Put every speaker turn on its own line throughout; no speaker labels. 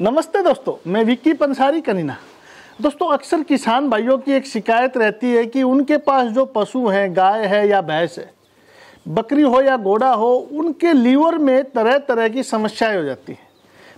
नमस्ते दोस्तों मैं विक्की पंसारी कनीना दोस्तों अक्सर किसान भाइयों की एक शिकायत रहती है कि उनके पास जो पशु हैं गाय है या भैंस है बकरी हो या घोड़ा हो उनके लीवर में तरह तरह की समस्याएं हो जाती हैं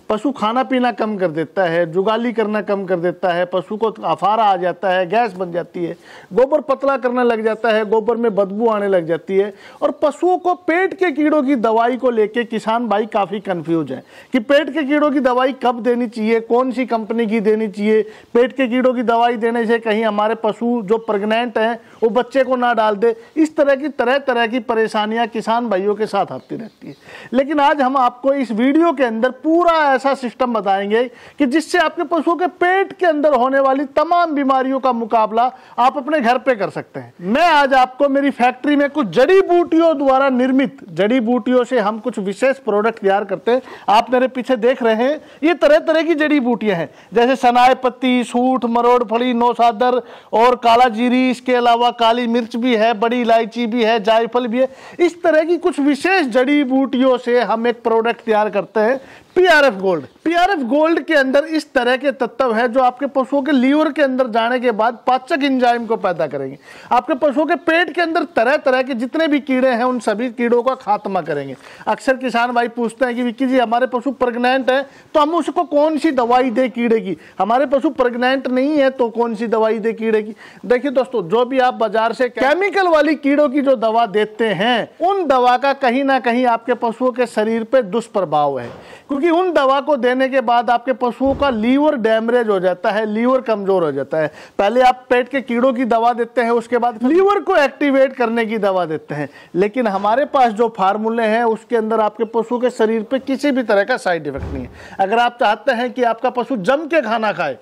पशु खाना पीना कम कर देता है जुगाली करना कम कर देता है पशु को अफारा आ जाता है गैस बन जाती है गोबर पतला करने लग जाता है गोबर में बदबू आने लग जाती है और पशुओं को पेट के कीड़ों की दवाई को लेके किसान भाई काफ़ी कंफ्यूज है कि पेट के कीड़ों की दवाई कब देनी चाहिए कौन सी कंपनी की देनी चाहिए पेट के कीड़ों की दवाई देने से कहीं हमारे पशु जो प्रेगनेंट हैं वो बच्चे को ना डाल दे इस तरह की तरह तरह की परेशानियाँ किसान भाइयों के साथ आती रहती है लेकिन आज हम आपको इस वीडियो के अंदर पूरा ऐसा सिस्टम बताएंगे कि जिससे आपके पशुओं के पेट के अंदर होने वाली तमाम बीमारियों का मुकाबला आप अपने घर पे कर सकते हैं मैं आज आपको मेरी फैक्ट्री में कुछ जड़ी बूटियों द्वारा निर्मित जड़ी बूटियों से हम कुछ विशेष प्रोडक्ट तैयार करते हैं आप मेरे पीछे देख रहे हैं ये तरह तरह की जड़ी बूटियां हैं जैसे सनाए पत्ती सूठ मरोड़ फली नौसादर और काला जीरी इसके अलावा काली मिर्च भी है बड़ी इलायची भी है जायफल भी है इस तरह की कुछ विशेष जड़ी बूटियों से हम एक प्रोडक्ट तैयार करते हैं पीआरएफ गोल्ड पीआरएफ गोल्ड के अंदर इस तरह के तत्व है जो आपके पशुओं के लीवर के अंदर जाने के बाद पाचक इंजाइम को पैदा करेंगे आपके पशुओं के पेट के अंदर तरह तरह के जितने भी कीड़े हैं उन सभी कीड़ों का खात्मा करेंगे अक्सर किसान भाई पूछते हैं कि विक्की जी हमारे पशु प्रेगनेंट है तो हम उसको कौन सी दवाई दे कीड़े की हमारे पशु प्रेगनेंट नहीं है तो कौन सी दवाई दे कीड़े की देखिए दोस्तों जो भी आप बाजार से केमिकल वाली कीड़ों की जो दवा देते हैं उन दवा का कहीं ना कहीं आपके पशुओं के शरीर पर दुष्प्रभाव है क्योंकि उन दवा को देने के बाद आपके पशुओं का लीवर डैमरेज हो जाता है लीवर कमजोर हो जाता है पहले आप पेट के कीड़ों की दवा देते हैं उसके बाद लीवर को एक्टिवेट करने की दवा देते हैं लेकिन हमारे पास जो फार्मूले हैं उसके अंदर आपके पशु के शरीर पर किसी भी तरह का साइड इफेक्ट नहीं है अगर आप चाहते हैं कि आपका पशु जम के खाना खाए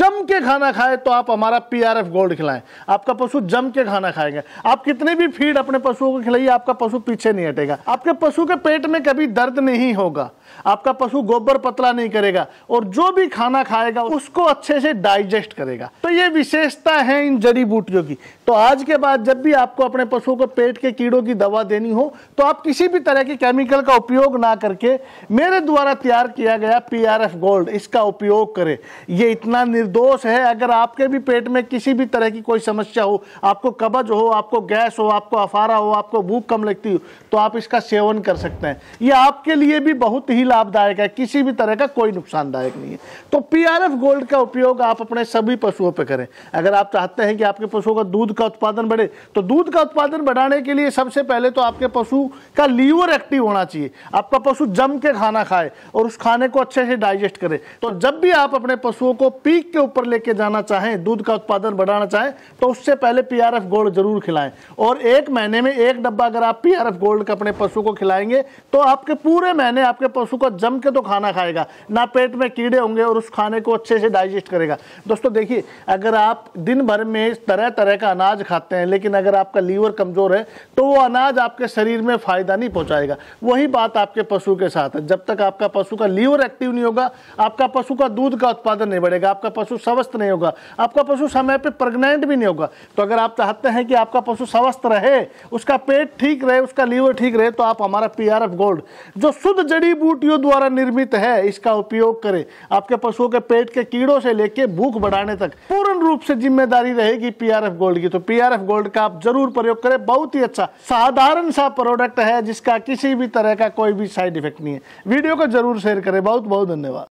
जम के खाना खाए तो आप हमारा पी गोल्ड खिलाएं आपका पशु जम के खाना खाएगा आप कितने भी फीड अपने पशुओं को खिलाइए आपका पशु पीछे नहीं हटेगा आपके पशु के पेट में कभी दर्द नहीं होगा आपका आपका पशु गोबर पतला नहीं करेगा और जो भी खाना खाएगा उसको अच्छे से डाइजेस्ट करेगा तो ये विशेषता है इन जड़ी बूटियों की तो आज के बाद जब भी आपको अपने पशुओं को पेट के कीड़ों की दवा देनी हो तो आप किसी भी तरह के केमिकल का उपयोग ना करके मेरे द्वारा तैयार किया गया पी गोल्ड इसका उपयोग करें ये इतना निर्दोष है अगर आपके भी पेट में किसी भी तरह की कोई समस्या हो आपको कबज हो आपको गैस हो आपको अफारा हो आपको भूख कम लगती हो तो आप इसका सेवन कर सकते हैं ये आपके लिए भी बहुत ही लाभदायक लाभदायक है किसी भी तरह का कोई नुकसानदायक नहीं है तो पीआरएफ गोल्ड का उपयोग आप अपने सभी पशुओं पर करें अगर आप चाहते हैं कि आपके पशुओं का दूध का उत्पादन बढ़े तो दूध का उत्पादन बढ़ाने के लिए सबसे पहले तो आपके पशु का लीवर एक्टिव होना चाहिए आपका पशु जम के खाना खाए और उस खाने को अच्छे से डाइजेस्ट करे तो जब भी आप अपने पशुओं को पीक के ऊपर लेके जाना चाहें दूध का उत्पादन बढ़ाना चाहें तो उससे पहले पीआरएफ गोल्ड जरूर खिलाएं और एक महीने में एक डब्बा अगर आप पीआरएफ गोल्ड का अपने पशु को खिलाएंगे तो आपके पूरे महीने आपके पशु का जम के तो खाना खाएगा ना पेट में कीड़े होंगे और उस खाने को अच्छे से डाइजेस्ट करेगा दोस्तों देखिए अगर आप दिन भर में तरह तरह का अनाज खाते हैं लेकिन अगर आपका लीवर कमज़ोर है तो वो अनाज आपके शरीर में फ़ायदा नहीं पहुँचाएगा वही बात आपके पशु के साथ है जब तक आपका पशु का लीवर एक्टिव नहीं होगा आपका पशु का दूध का उत्पादन नहीं बढ़ेगा आपका पशु स्वस्थ नहीं होगा आपका पशु समय पर प्रेगनेंट भी नहीं होगा तो अगर आप चाहते हैं कि आपका पशु स्वस्थ रहे उसका पेट ठीक रहे उसका लीवर ठीक रहे तो आप हमारा पी गोल्ड जो शुद्ध जड़ी बूटियों द्वारा द्वारा निर्मित है इसका उपयोग करें आपके पशुओं के पेट के कीड़ों से लेके भूख बढ़ाने तक पूर्ण रूप से जिम्मेदारी रहेगी पीआरएफ गोल्ड की तो पीआरएफ गोल्ड का आप जरूर प्रयोग करें बहुत ही अच्छा साधारण सा प्रोडक्ट है जिसका किसी भी तरह का कोई भी साइड इफेक्ट नहीं है वीडियो को जरूर शेयर करें बहुत बहुत धन्यवाद